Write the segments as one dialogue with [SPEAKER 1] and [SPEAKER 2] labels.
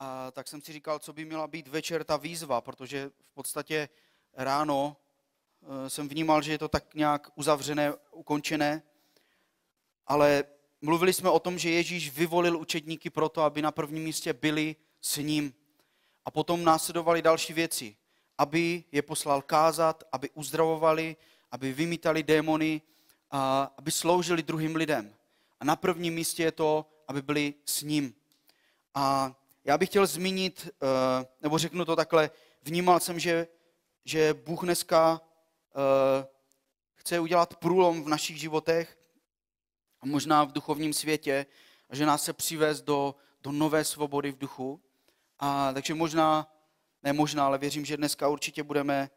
[SPEAKER 1] a tak jsem si říkal, co by měla být večer ta výzva, protože v podstatě ráno eh, jsem vnímal, že je to tak nějak uzavřené, ukončené, ale mluvili jsme o tom, že Ježíš vyvolil učedníky proto, aby na prvním místě byli s ním. A potom následovali další věci, aby je poslal kázat, aby uzdravovali, aby vymítali démony, a aby sloužili druhým lidem. A na prvním místě je to, aby byli s ním. A já bych chtěl zmínit, eh, nebo řeknu to takhle, vnímal jsem, že, že Bůh dneska eh, chce udělat průlom v našich životech, a možná v duchovním světě, že nás se přivést do, do nové svobody v duchu. A takže možná, ne možná, ale věřím, že dneska určitě budeme,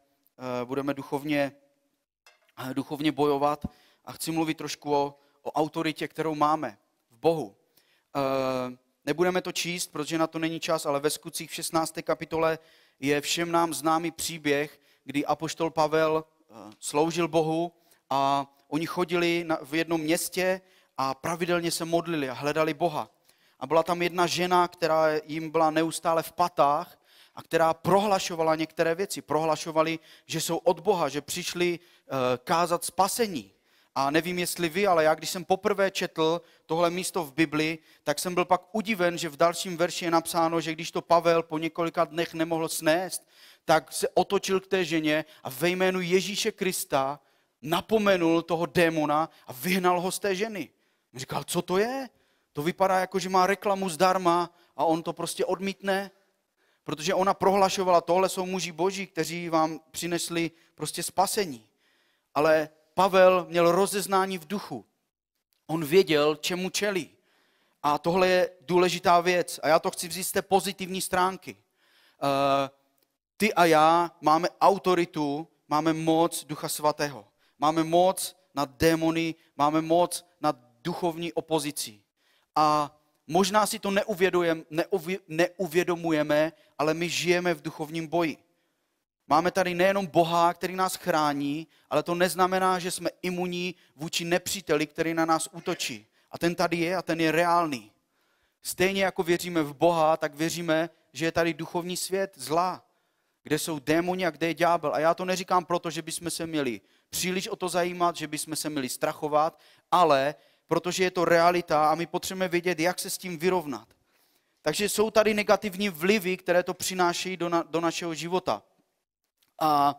[SPEAKER 1] eh, budeme duchovně, duchovně bojovat a chci mluvit trošku o, o autoritě, kterou máme v Bohu. Nebudeme to číst, protože na to není čas, ale ve skutcích v 16. kapitole je všem nám známý příběh, kdy apoštol Pavel eh, sloužil Bohu a oni chodili v jednom městě a pravidelně se modlili a hledali Boha. A byla tam jedna žena, která jim byla neustále v patách a která prohlašovala některé věci. Prohlašovali, že jsou od Boha, že přišli eh, kázat spasení. A nevím, jestli vy, ale já, když jsem poprvé četl tohle místo v Bibli, tak jsem byl pak udiven, že v dalším verši je napsáno, že když to Pavel po několika dnech nemohl snést, tak se otočil k té ženě a ve jménu Ježíše Krista napomenul toho démona a vyhnal ho z té ženy. Říkal, co to je? To vypadá jako, že má reklamu zdarma a on to prostě odmítne, protože ona prohlašovala, tohle jsou muži boží, kteří vám přinesli prostě spasení. Ale Pavel měl rozeznání v duchu. On věděl, čemu čelí. A tohle je důležitá věc. A já to chci vzít z té pozitivní stránky. Eh, ty a já máme autoritu, máme moc Ducha Svatého. Máme moc nad démony, máme moc nad duchovní opozicí. A možná si to neuvědomujeme, neuvědomujeme, ale my žijeme v duchovním boji. Máme tady nejenom Boha, který nás chrání, ale to neznamená, že jsme imunní vůči nepříteli, který na nás útočí. A ten tady je a ten je reálný. Stejně jako věříme v Boha, tak věříme, že je tady duchovní svět zla, kde jsou démoni a kde je ďábel. A já to neříkám proto, že bychom se měli příliš o to zajímat, že bychom se měli strachovat, ale protože je to realita a my potřebujeme vědět, jak se s tím vyrovnat. Takže jsou tady negativní vlivy, které to přinášejí do, na, do našeho života. A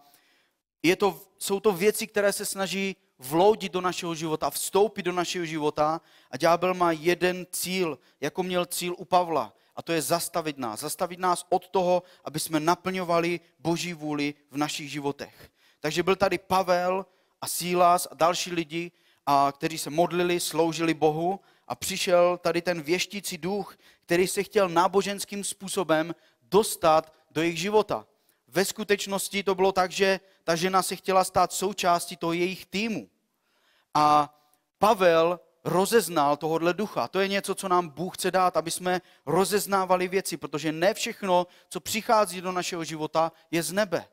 [SPEAKER 1] je to, jsou to věci, které se snaží vloudit do našeho života, vstoupit do našeho života a ďábel má jeden cíl, jako měl cíl u Pavla, a to je zastavit nás. Zastavit nás od toho, aby jsme naplňovali boží vůli v našich životech. Takže byl tady Pavel a Sílas a další lidi, a kteří se modlili, sloužili Bohu a přišel tady ten věštící duch, který se chtěl náboženským způsobem dostat do jejich života ve skutečnosti to bylo tak, že ta žena se chtěla stát součástí toho jejich týmu. A Pavel rozeznal tohohle ducha. To je něco, co nám Bůh chce dát, aby jsme rozeznávali věci, protože ne všechno, co přichází do našeho života, je z nebe.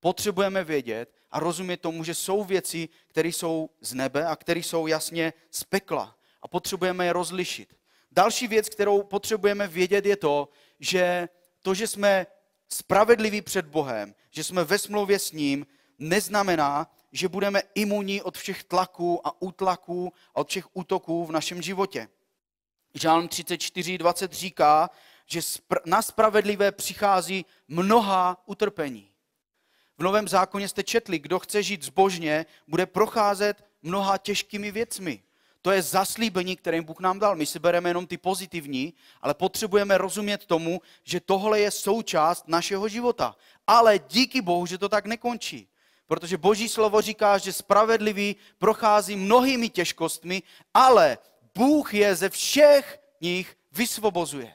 [SPEAKER 1] Potřebujeme vědět a rozumět tomu, že jsou věci, které jsou z nebe a které jsou jasně z pekla. A potřebujeme je rozlišit. Další věc, kterou potřebujeme vědět, je to, že to, že jsme spravedliví před Bohem, že jsme ve smlouvě s ním, neznamená, že budeme imunní od všech tlaků a útlaků a od všech útoků v našem životě. Žálm 34.20 říká, že na spravedlivé přichází mnoha utrpení. V Novém zákoně jste četli, kdo chce žít zbožně, bude procházet mnoha těžkými věcmi. To je zaslíbení, které Bůh nám dal. My si bereme jenom ty pozitivní, ale potřebujeme rozumět tomu, že tohle je součást našeho života. Ale díky Bohu, že to tak nekončí. Protože Boží slovo říká, že spravedlivý prochází mnohými těžkostmi, ale Bůh je ze všech nich vysvobozuje.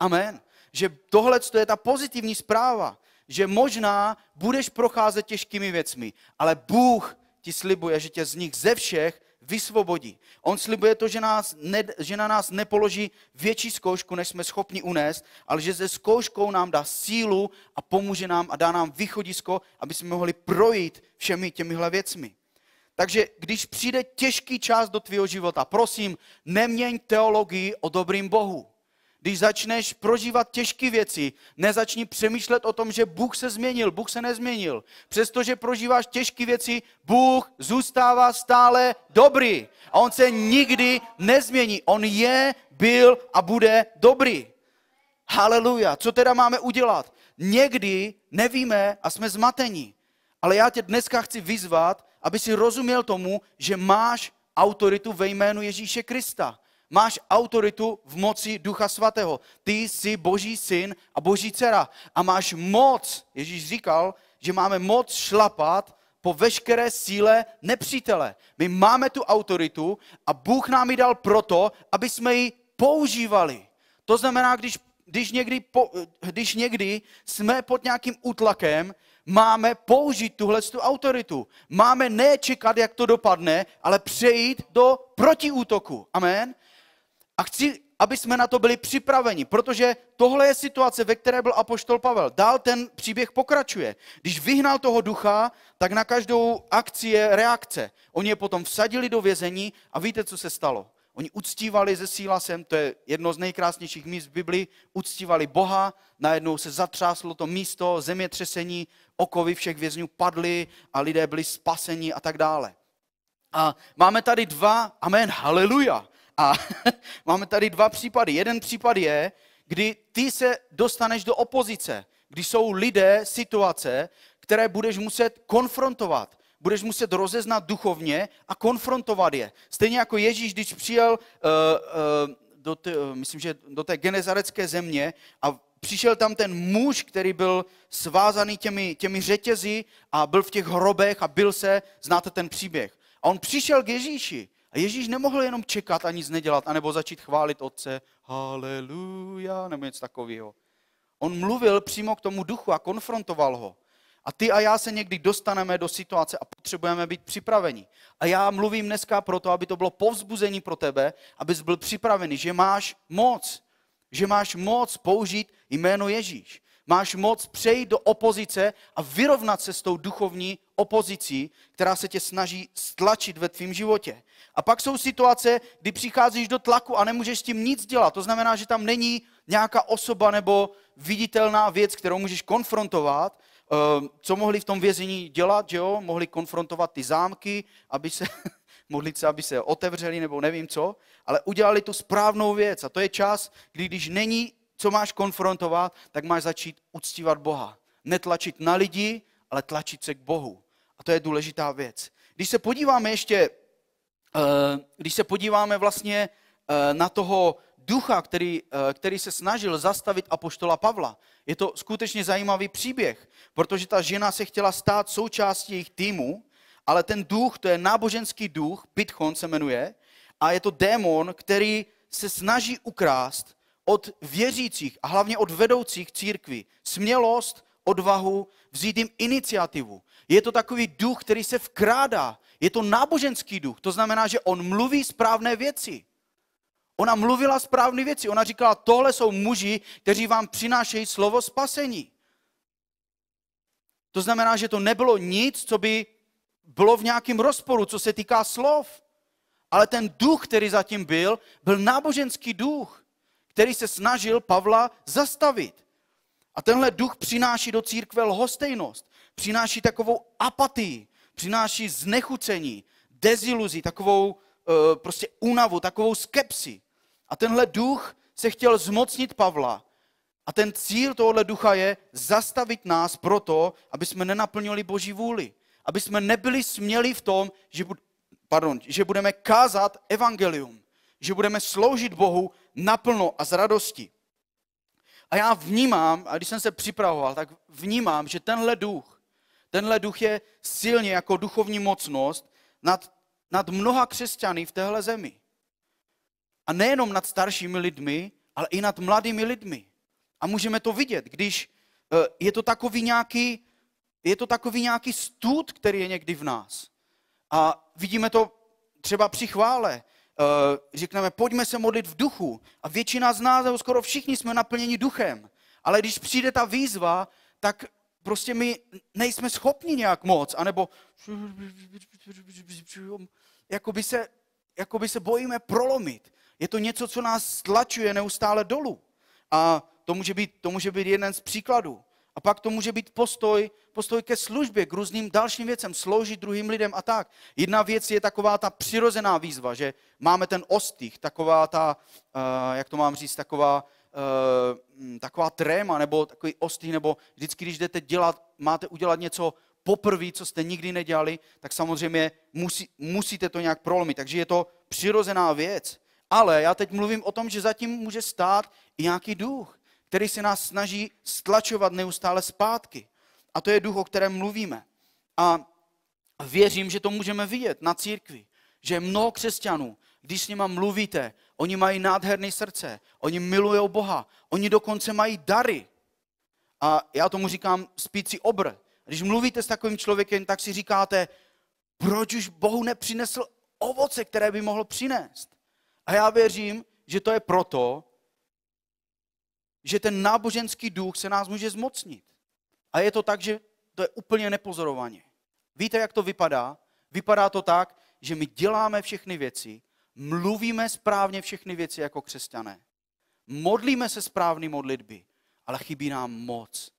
[SPEAKER 1] Amen. Že tohle je ta pozitivní zpráva, že možná budeš procházet těžkými věcmi, ale Bůh ti slibuje, že tě z nich ze všech vysvobodí. On slibuje to, že, nás ne, že na nás nepoloží větší zkoušku, než jsme schopni unést, ale že se zkouškou nám dá sílu a pomůže nám a dá nám východisko, aby jsme mohli projít všemi těmihle věcmi. Takže když přijde těžký čas do tvého života, prosím, neměň teologii o dobrým Bohu. Když začneš prožívat těžké věci, nezačni přemýšlet o tom, že Bůh se změnil, Bůh se nezměnil. Přestože prožíváš těžké věci, Bůh zůstává stále dobrý. A on se nikdy nezmění. On je, byl a bude dobrý. Haleluja. Co teda máme udělat? Někdy nevíme a jsme zmatení. Ale já tě dneska chci vyzvat, aby si rozuměl tomu, že máš autoritu ve jménu Ježíše Krista. Máš autoritu v moci Ducha Svatého. Ty jsi Boží syn a Boží dcera. A máš moc, Ježíš říkal, že máme moc šlapat po veškeré síle nepřítele. My máme tu autoritu a Bůh nám ji dal proto, aby jsme ji používali. To znamená, když, když, někdy, po, když někdy jsme pod nějakým útlakem, máme použít tuhle tu autoritu. Máme nečekat, jak to dopadne, ale přejít do protiútoku. Amen. A chci, aby jsme na to byli připraveni, protože tohle je situace, ve které byl apoštol Pavel. Dál ten příběh pokračuje. Když vyhnal toho ducha, tak na každou akci je reakce. Oni je potom vsadili do vězení a víte, co se stalo. Oni uctívali síla sem to je jedno z nejkrásnějších míst v Biblii, uctívali Boha, najednou se zatřáslo to místo, zemětřesení, okovy všech vězňů padly a lidé byli spaseni a tak dále. A máme tady dva, amen, haleluja, a máme tady dva případy. Jeden případ je, kdy ty se dostaneš do opozice, kdy jsou lidé, situace, které budeš muset konfrontovat. Budeš muset rozeznat duchovně a konfrontovat je. Stejně jako Ježíš, když přijel, uh, uh, do uh, myslím, že do té genezarecké země a přišel tam ten muž, který byl svázaný těmi, těmi řetězy a byl v těch hrobech a byl se, znáte ten příběh. A on přišel k Ježíši a Ježíš nemohl jenom čekat a nic nedělat, anebo začít chválit Otce, haleluja, nebo něco takového. On mluvil přímo k tomu duchu a konfrontoval ho. A ty a já se někdy dostaneme do situace a potřebujeme být připraveni. A já mluvím dneska proto, aby to bylo povzbuzení pro tebe, abys byl připravený, že máš moc. Že máš moc použít jméno Ježíš. Máš moc přejít do opozice a vyrovnat se s tou duchovní opozicí, která se tě snaží stlačit ve tvém životě. A pak jsou situace, kdy přicházíš do tlaku a nemůžeš s tím nic dělat. To znamená, že tam není nějaká osoba nebo viditelná věc, kterou můžeš konfrontovat. Ehm, co mohli v tom vězení dělat, že jo? Mohli konfrontovat ty zámky, aby se, modlit se, aby se otevřeli nebo nevím co, ale udělali tu správnou věc. A to je čas, kdy když není, co máš konfrontovat, tak máš začít uctívat Boha. Netlačit na lidi, ale tlačit se k Bohu. A to je důležitá věc. Když se podíváme ještě Eh, když se podíváme vlastně eh, na toho ducha, který, eh, který se snažil zastavit apoštola Pavla. Je to skutečně zajímavý příběh, protože ta žena se chtěla stát součástí jejich týmu, ale ten duch, to je náboženský duch, Pitchon se jmenuje, a je to démon, který se snaží ukrást od věřících a hlavně od vedoucích církvy, smělost, odvahu, vzít jim iniciativu. Je to takový duch, který se vkrádá je to náboženský duch, to znamená, že on mluví správné věci. Ona mluvila správné věci. Ona říkala, tohle jsou muži, kteří vám přinášejí slovo spasení. To znamená, že to nebylo nic, co by bylo v nějakém rozporu, co se týká slov. Ale ten duch, který zatím byl, byl náboženský duch, který se snažil Pavla zastavit. A tenhle duch přináší do církve lhostejnost, přináší takovou apatii, přináší znechucení, deziluzi, takovou eh, prostě únavu, takovou skepsi. A tenhle duch se chtěl zmocnit Pavla. A ten cíl tohohle ducha je zastavit nás proto, aby jsme nenaplnili Boží vůli. Aby jsme nebyli smělí v tom, že, bu- pardon, že budeme kázat evangelium. Že budeme sloužit Bohu naplno a z radosti. A já vnímám, a když jsem se připravoval, tak vnímám, že tenhle duch Tenhle duch je silně jako duchovní mocnost nad, nad mnoha křesťany v téhle zemi. A nejenom nad staršími lidmi, ale i nad mladými lidmi. A můžeme to vidět, když eh, je to takový nějaký, je to takový nějaký stůd, který je někdy v nás. A vidíme to třeba při chvále. Eh, řekneme, pojďme se modlit v duchu. A většina z nás, skoro všichni jsme naplněni duchem. Ale když přijde ta výzva, tak prostě my nejsme schopni nějak moc, anebo jakoby se, jakoby se bojíme prolomit. Je to něco, co nás tlačuje neustále dolů. A to může být, to může být jeden z příkladů. A pak to může být postoj, postoj ke službě, k různým dalším věcem, sloužit druhým lidem a tak. Jedna věc je taková ta přirozená výzva, že máme ten ostých, taková ta, eh, jak to mám říct, taková Eh, mm, taková tréma nebo takový ostý, nebo vždycky, když jdete dělat, máte udělat něco poprvé, co jste nikdy nedělali, tak samozřejmě musí, musíte to nějak prolomit. Takže je to přirozená věc. Ale já teď mluvím o tom, že zatím může stát i nějaký duch, který se nás snaží stlačovat neustále zpátky. A to je duch, o kterém mluvíme. A věřím, že to můžeme vidět na církvi, že mnoho křesťanů, když s nima mluvíte Oni mají nádherné srdce, oni milují Boha, oni dokonce mají dary. A já tomu říkám spící obr. Když mluvíte s takovým člověkem, tak si říkáte, proč už Bohu nepřinesl ovoce, které by mohl přinést. A já věřím, že to je proto, že ten náboženský duch se nás může zmocnit. A je to tak, že to je úplně nepozorovaně. Víte, jak to vypadá? Vypadá to tak, že my děláme všechny věci, mluvíme správně všechny věci jako křesťané. Modlíme se správný modlitby, ale chybí nám moc.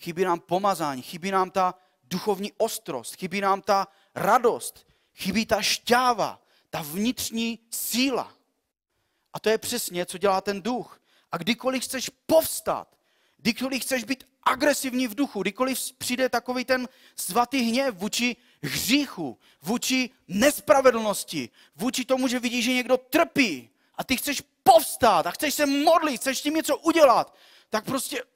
[SPEAKER 1] Chybí nám pomazání, chybí nám ta duchovní ostrost, chybí nám ta radost, chybí ta šťáva, ta vnitřní síla. A to je přesně, co dělá ten duch. A kdykoliv chceš povstat, kdykoliv chceš být agresivní v duchu, kdykoliv přijde takový ten svatý hněv vůči hříchu, vůči nespravedlnosti, vůči tomu, že vidíš, že někdo trpí a ty chceš povstát a chceš se modlit, chceš tím něco udělat, tak prostě uh,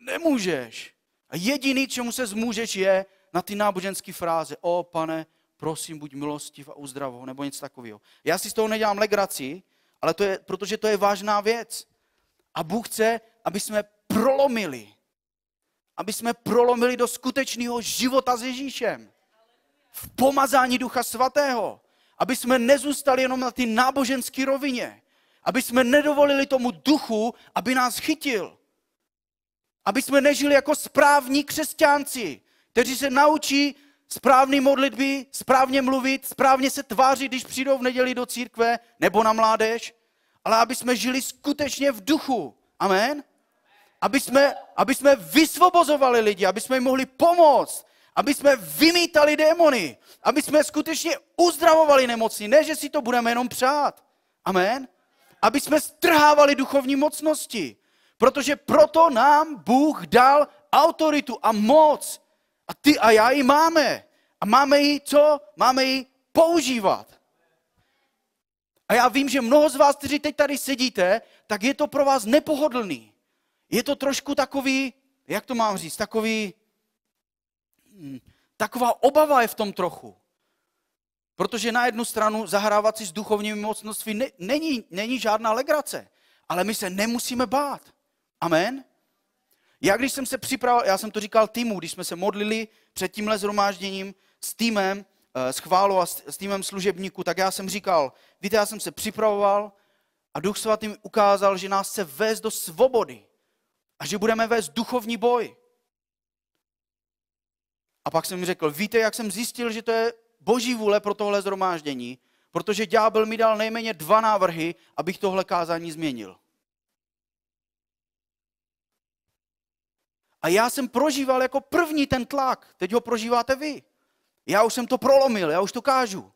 [SPEAKER 1] nemůžeš. A jediný, čemu se zmůžeš, je na ty náboženské fráze. O, pane, prosím, buď milostiv a uzdrav nebo něco takového. Já si z toho nedělám legraci, ale to je, protože to je vážná věc. A Bůh chce, aby jsme prolomili. Aby jsme prolomili do skutečného života s Ježíšem v pomazání Ducha Svatého. Aby jsme nezůstali jenom na ty náboženské rovině. Aby jsme nedovolili tomu duchu, aby nás chytil. Aby jsme nežili jako správní křesťanci, kteří se naučí správné modlitby, správně mluvit, správně se tvářit, když přijdou v neděli do církve nebo na mládež, ale aby jsme žili skutečně v duchu. Amen? Aby jsme, aby jsme vysvobozovali lidi, aby jsme jim mohli pomoct, aby jsme vymítali démony, aby jsme skutečně uzdravovali nemocní, ne, že si to budeme jenom přát. Amen. Aby jsme strhávali duchovní mocnosti, protože proto nám Bůh dal autoritu a moc. A ty a já ji máme. A máme ji co? Máme ji používat. A já vím, že mnoho z vás, kteří teď tady sedíte, tak je to pro vás nepohodlný. Je to trošku takový, jak to mám říct, takový taková obava je v tom trochu. Protože na jednu stranu zahrávat si s duchovními mocnostmi ne, není, není žádná legrace, ale my se nemusíme bát. Amen? Já když jsem se připravoval, já jsem to říkal týmu, když jsme se modlili před tímhle zhromážděním s týmem, eh, s a s týmem služebníků, tak já jsem říkal, víte, já jsem se připravoval a Duch Svatý mi ukázal, že nás chce vést do svobody a že budeme vést duchovní boj. A pak jsem řekl, víte, jak jsem zjistil, že to je boží vůle pro tohle zhromáždění, protože ďábel mi dal nejméně dva návrhy, abych tohle kázání změnil. A já jsem prožíval jako první ten tlak, teď ho prožíváte vy. Já už jsem to prolomil, já už to kážu.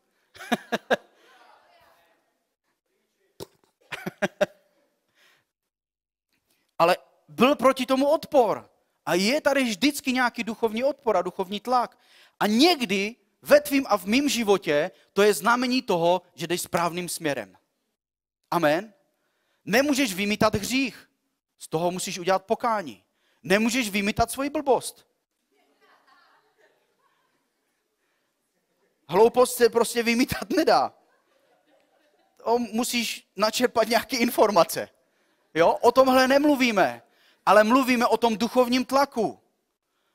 [SPEAKER 1] Ale byl proti tomu odpor. A je tady vždycky nějaký duchovní odpor a duchovní tlak. A někdy ve tvým a v mém životě to je znamení toho, že jdeš správným směrem. Amen. Nemůžeš vymítat hřích. Z toho musíš udělat pokání. Nemůžeš vymítat svoji blbost. Hloupost se prostě vymítat nedá. O, musíš načerpat nějaké informace. Jo? O tomhle nemluvíme ale mluvíme o tom duchovním tlaku.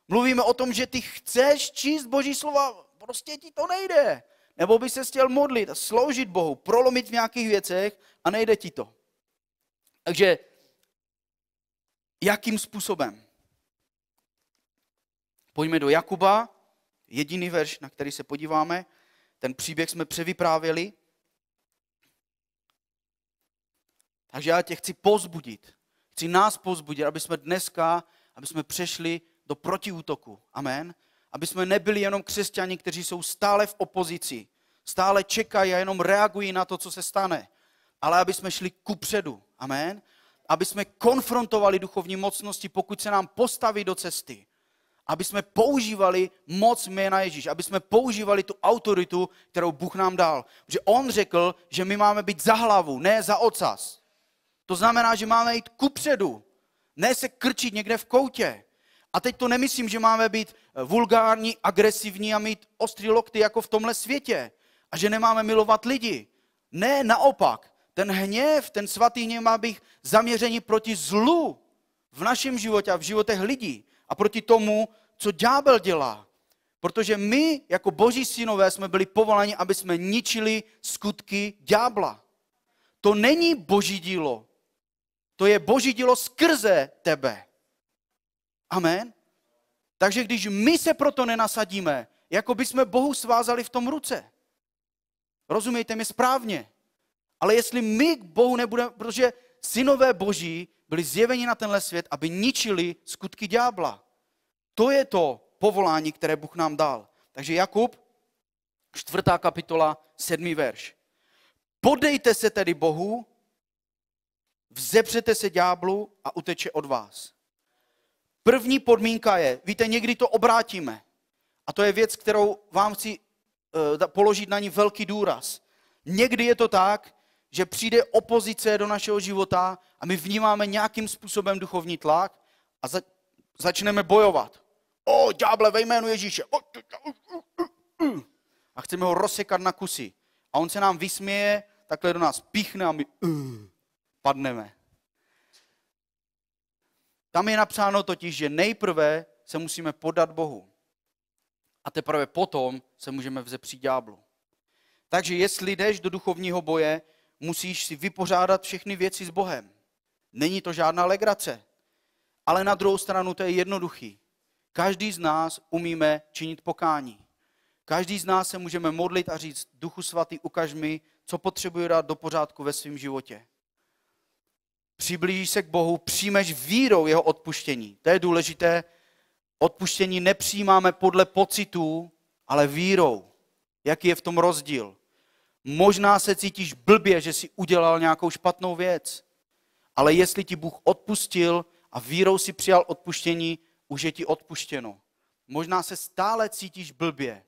[SPEAKER 1] Mluvíme o tom, že ty chceš číst Boží slova, prostě ti to nejde. Nebo by se chtěl modlit a sloužit Bohu, prolomit v nějakých věcech a nejde ti to. Takže jakým způsobem? Pojďme do Jakuba, jediný verš, na který se podíváme. Ten příběh jsme převyprávěli. Takže já tě chci pozbudit, Chci nás pozbudit, aby jsme dneska, aby jsme přešli do protiútoku. Amen. Aby jsme nebyli jenom křesťani, kteří jsou stále v opozici, stále čekají a jenom reagují na to, co se stane, ale aby jsme šli kupředu. Amen. Aby jsme konfrontovali duchovní mocnosti, pokud se nám postaví do cesty. Aby jsme používali moc jména Ježíš, aby jsme používali tu autoritu, kterou Bůh nám dal. Protože on řekl, že my máme být za hlavu, ne za ocas. To znamená, že máme jít kupředu, ne se krčit někde v koutě. A teď to nemyslím, že máme být eh, vulgární, agresivní a mít ostrý lokty jako v tomhle světě. A že nemáme milovat lidi. Ne, naopak. Ten hněv, ten svatý hněv má být zaměřený proti zlu v našem životě a v životech lidí. A proti tomu, co ďábel dělá. Protože my, jako boží synové, jsme byli povoláni, aby jsme ničili skutky ďábla. To není boží dílo. To je boží dílo skrze tebe. Amen. Takže když my se proto nenasadíme, jako by jsme Bohu svázali v tom ruce. Rozumějte mi správně. Ale jestli my k Bohu nebudeme, protože synové boží byli zjeveni na tenhle svět, aby ničili skutky ďábla. To je to povolání, které Bůh nám dal. Takže Jakub, čtvrtá kapitola, sedmý verš. Podejte se tedy Bohu, vzepřete se ďáblu a uteče od vás. První podmínka je, víte, někdy to obrátíme. A to je věc, kterou vám chci uh, položit na ní velký důraz. Někdy je to tak, že přijde opozice do našeho života a my vnímáme nějakým způsobem duchovní tlak a za, začneme bojovat. O, ďáble, ve jménu Ježíše. O, tu, tu, tu, a chceme ho rozsekat na kusy. A on se nám vysměje, takhle do nás píchne a my... Uh padneme. Tam je napsáno totiž, že nejprve se musíme podat Bohu. A teprve potom se můžeme vzepřít ďáblu. Takže jestli jdeš do duchovního boje, musíš si vypořádat všechny věci s Bohem. Není to žádná legrace. Ale na druhou stranu to je jednoduchý. Každý z nás umíme činit pokání. Každý z nás se můžeme modlit a říct, Duchu Svatý, ukaž mi, co potřebuji dát do pořádku ve svém životě přiblížíš se k Bohu, přijmeš vírou jeho odpuštění. To je důležité. Odpuštění nepřijímáme podle pocitů, ale vírou. Jaký je v tom rozdíl? Možná se cítíš blbě, že jsi udělal nějakou špatnou věc, ale jestli ti Bůh odpustil a vírou si přijal odpuštění, už je ti odpuštěno. Možná se stále cítíš blbě,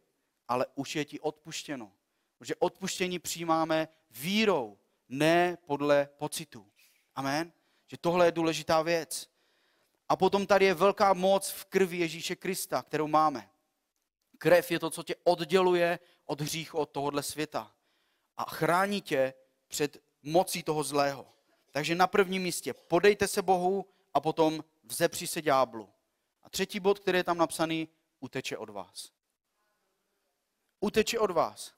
[SPEAKER 1] ale už je ti odpuštěno. Protože odpuštění přijímáme vírou, ne podle pocitu. Amen. Že tohle je důležitá věc. A potom tady je velká moc v krvi Ježíše Krista, kterou máme. Krev je to, co tě odděluje od hříchu, od tohohle světa. A chrání tě před mocí toho zlého. Takže na prvním místě podejte se Bohu a potom vzepři se ďáblu. A třetí bod, který je tam napsaný, uteče od vás. Uteče od vás,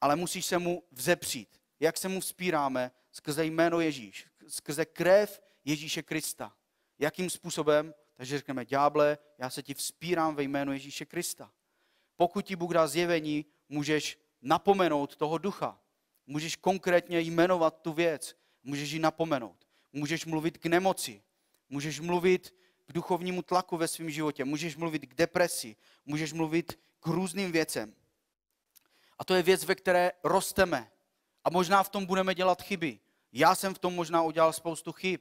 [SPEAKER 1] ale musíš se mu vzepřít. Jak se mu vzpíráme? Skrze jméno Ježíš, skrze krev Ježíše Krista. Jakým způsobem? Takže řekneme, ďáble, já se ti vzpírám ve jménu Ježíše Krista. Pokud ti Bůh dá zjevení, můžeš napomenout toho ducha. Můžeš konkrétně jmenovat tu věc. Můžeš ji napomenout. Můžeš mluvit k nemoci. Můžeš mluvit k duchovnímu tlaku ve svém životě. Můžeš mluvit k depresi. Můžeš mluvit k různým věcem. A to je věc, ve které rosteme. A možná v tom budeme dělat chyby. Já jsem v tom možná udělal spoustu chyb,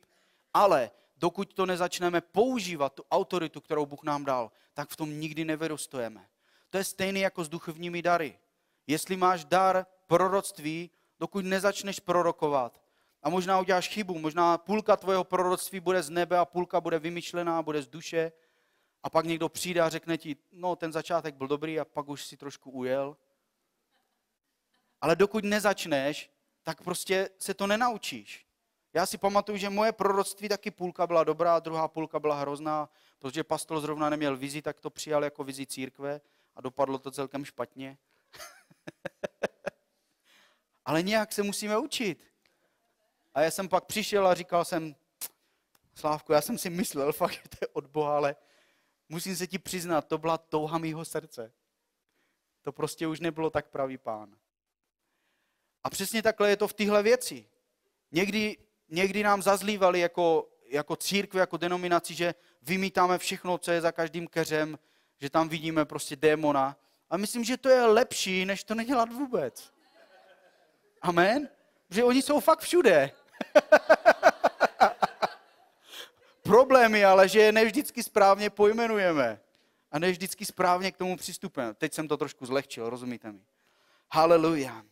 [SPEAKER 1] ale dokud to nezačneme používat, tu autoritu, kterou Bůh nám dal, tak v tom nikdy nevyrostujeme. To je stejné jako s duchovními dary. Jestli máš dar proroctví, dokud nezačneš prorokovat, a možná uděláš chybu, možná půlka tvojeho proroctví bude z nebe a půlka bude vymyšlená, bude z duše, a pak někdo přijde a řekne ti, no ten začátek byl dobrý a pak už si trošku ujel. Ale dokud nezačneš, tak prostě se to nenaučíš. Já si pamatuju, že moje proroctví taky půlka byla dobrá, druhá půlka byla hrozná, protože pastor zrovna neměl vizi, tak to přijal jako vizi církve a dopadlo to celkem špatně. Ale nějak se musíme učit. A já jsem pak přišel a říkal jsem, Slávku, já jsem si myslel fakt, že to je od Boha, ale musím se ti přiznat, to byla touha mýho srdce. To prostě už nebylo tak pravý pán. A přesně takhle je to v tyhle věci. Někdy, někdy nám zazlívali jako, jako církve, jako denominaci, že vymítáme všechno, co je za každým keřem, že tam vidíme prostě démona. A myslím, že to je lepší, než to nedělat vůbec. Amen? Že oni jsou fakt všude. Problémy, ale, že je nevždycky správně pojmenujeme a nevždycky správně k tomu přistupujeme. Teď jsem to trošku zlehčil, rozumíte mi? Hallelujah.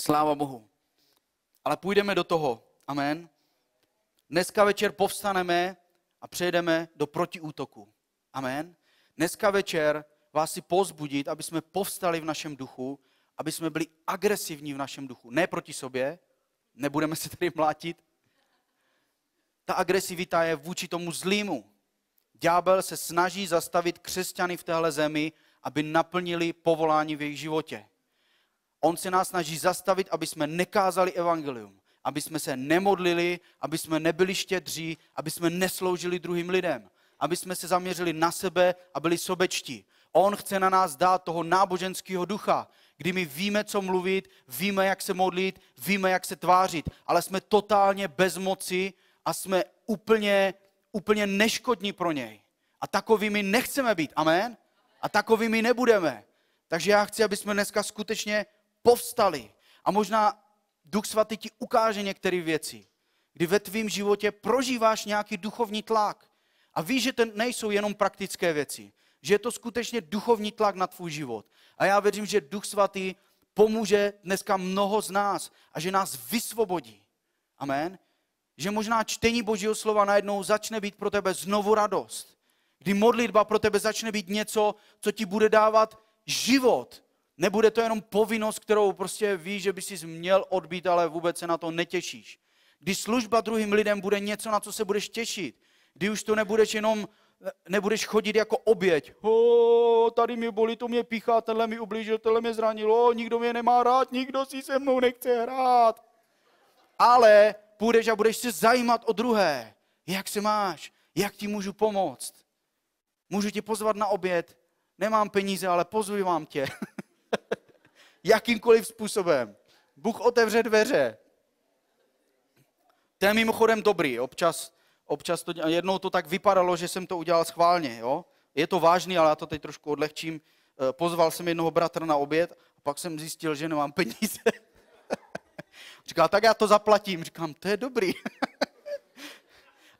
[SPEAKER 1] Sláva Bohu. Ale půjdeme do toho. Amen. Dneska večer povstaneme a přejdeme do protiútoku. Amen. Dneska večer vás si pozbudit, aby jsme povstali v našem duchu, aby jsme byli agresivní v našem duchu. Ne proti sobě, nebudeme se tady mlátit. Ta agresivita je vůči tomu zlýmu. Ďábel se snaží zastavit křesťany v téhle zemi, aby naplnili povolání v jejich životě. On se nás snaží zastavit, aby jsme nekázali evangelium, aby jsme se nemodlili, aby jsme nebyli štědří, aby jsme nesloužili druhým lidem, aby jsme se zaměřili na sebe a byli sobečtí. On chce na nás dát toho náboženského ducha, kdy my víme, co mluvit, víme, jak se modlit, víme, jak se tvářit, ale jsme totálně bez moci a jsme úplně, úplně neškodní pro něj. A takovými nechceme být, amen? A takovými nebudeme. Takže já chci, aby jsme dneska skutečně povstali. A možná Duch Svatý ti ukáže některé věci, kdy ve tvém životě prožíváš nějaký duchovní tlak a víš, že to nejsou jenom praktické věci, že je to skutečně duchovní tlak na tvůj život. A já věřím, že Duch Svatý pomůže dneska mnoho z nás a že nás vysvobodí. Amen. Že možná čtení Božího slova najednou začne být pro tebe znovu radost. Kdy modlitba pro tebe začne být něco, co ti bude dávat život, Nebude to jenom povinnost, kterou prostě víš, že bys si měl odbít, ale vůbec se na to netěšíš. Když služba druhým lidem bude něco, na co se budeš těšit. Kdy už to nebudeš jenom, nebudeš chodit jako oběť. Ho, tady mi bolí, to mě píchá, tenhle mi ublížil, tenhle mě zranil. Oh, nikdo mě nemá rád, nikdo si se mnou nechce hrát. Ale půjdeš a budeš se zajímat o druhé. Jak se máš? Jak ti můžu pomoct? Můžu tě pozvat na oběd? Nemám peníze, ale pozvu vám tě. Jakýmkoliv způsobem. Bůh otevře dveře. To je mimochodem dobrý. Občas, občas to, jednou to tak vypadalo, že jsem to udělal schválně. Jo? Je to vážný, ale já to teď trošku odlehčím. Eh, pozval jsem jednoho bratra na oběd a pak jsem zjistil, že nemám peníze. Říkal, tak já to zaplatím. Říkám, to je dobrý.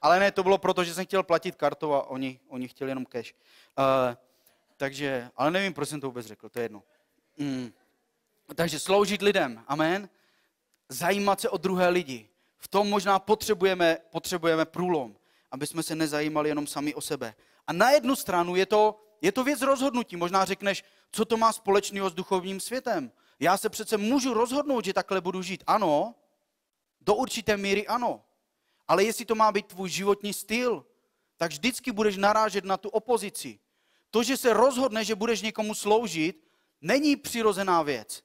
[SPEAKER 1] Ale ne, to bylo proto, že jsem chtěl platit kartou a oni, oni chtěli jenom cash. Uh, takže, ale nevím, proč jsem to vůbec řekl, to je jedno. Mm. Takže sloužit lidem, amen. Zajímat se o druhé lidi. V tom možná potřebujeme, potřebujeme průlom, aby jsme se nezajímali jenom sami o sebe. A na jednu stranu je to, je to věc rozhodnutí. Možná řekneš, co to má společného s duchovním světem. Já se přece můžu rozhodnout, že takhle budu žít. Ano, do určité míry ano. Ale jestli to má být tvůj životní styl, tak vždycky budeš narážet na tu opozici. To, že se rozhodne, že budeš někomu sloužit, není přirozená věc.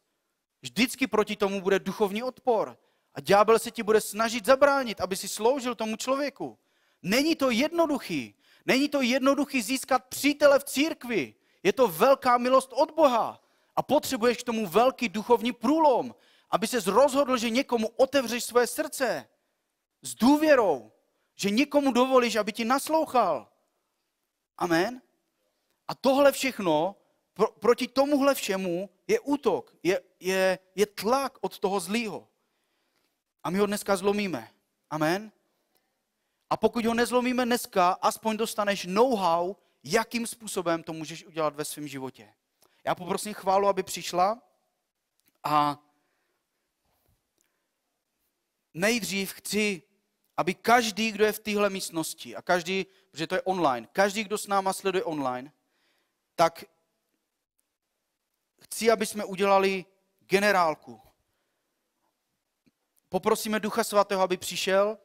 [SPEAKER 1] Vždycky proti tomu bude duchovní odpor. A ďábel se ti bude snažit zabránit, aby si sloužil tomu člověku. Není to jednoduchý. Není to jednoduchý získat přítele v církvi. Je to velká milost od Boha. A potřebuješ k tomu velký duchovní průlom, aby se rozhodl, že někomu otevřeš své srdce. S důvěrou. Že někomu dovolíš, aby ti naslouchal. Amen. A tohle všechno pro, proti tomuhle všemu je útok, je, je, je tlak od toho zlýho. A my ho dneska zlomíme. Amen? A pokud ho nezlomíme dneska, aspoň dostaneš know-how, jakým způsobem to můžeš udělat ve svém životě. Já poprosím chválu, aby přišla a nejdřív chci, aby každý, kdo je v téhle místnosti a každý, protože to je online, každý, kdo s náma sleduje online, tak chci, aby jsme udělali generálku. Poprosíme Ducha Svatého, aby přišel,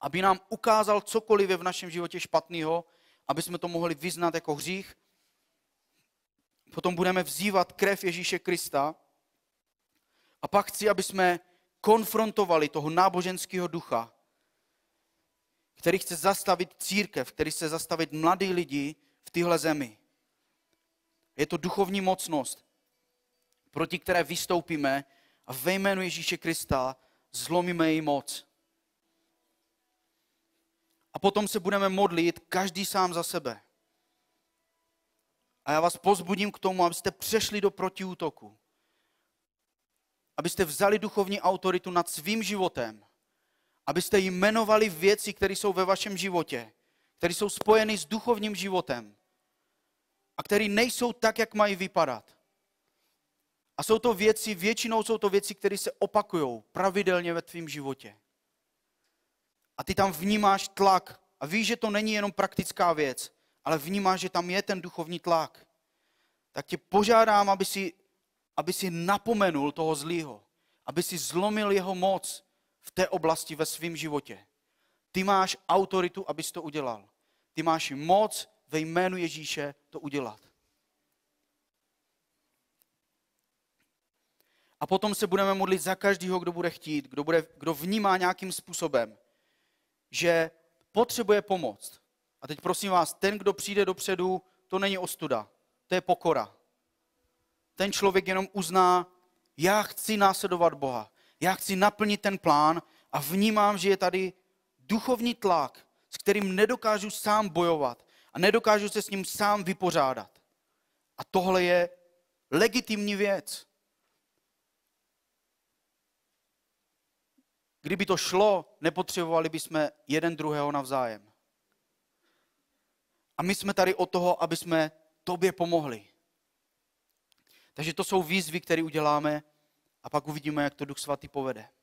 [SPEAKER 1] aby nám ukázal cokoliv je v našem životě špatného, aby jsme to mohli vyznat jako hřích. Potom budeme vzývat krev Ježíše Krista. A pak chci, aby jsme konfrontovali toho náboženského ducha, který chce zastavit církev, který chce zastavit mladý lidi v téhle zemi. Je to duchovní mocnost, proti které vystoupíme a ve jménu Ježíše Krista zlomíme její moc. A potom se budeme modlit každý sám za sebe. A já vás pozbudím k tomu, abyste přešli do protiútoku. Abyste vzali duchovní autoritu nad svým životem. Abyste jmenovali věci, které jsou ve vašem životě, které jsou spojeny s duchovním životem a které nejsou tak, jak mají vypadat. A jsou to věci, většinou jsou to věci, které se opakují pravidelně ve tvém životě. A ty tam vnímáš tlak a víš, že to není jenom praktická věc, ale vnímáš, že tam je ten duchovní tlak. Tak tě požádám, aby si, aby si napomenul toho zlýho, aby si zlomil jeho moc v té oblasti ve svém životě. Ty máš autoritu, abys to udělal. Ty máš moc ve jménu Ježíše to udělat. A potom se budeme modlit za každého, kdo bude chtít, kdo, bude, kdo vnímá nějakým způsobem, že potřebuje pomoc. A teď prosím vás, ten, kdo přijde dopředu, to není ostuda, to je pokora. Ten člověk jenom uzná, já chci následovat Boha, já chci naplnit ten plán a vnímám, že je tady duchovní tlak, s kterým nedokážu sám bojovat, a nedokážu se s ním sám vypořádat. A tohle je legitimní věc. Kdyby to šlo, nepotřebovali bychom jeden druhého navzájem. A my jsme tady o toho, aby jsme tobě pomohli. Takže to jsou výzvy, které uděláme a pak uvidíme, jak to Duch Svatý povede.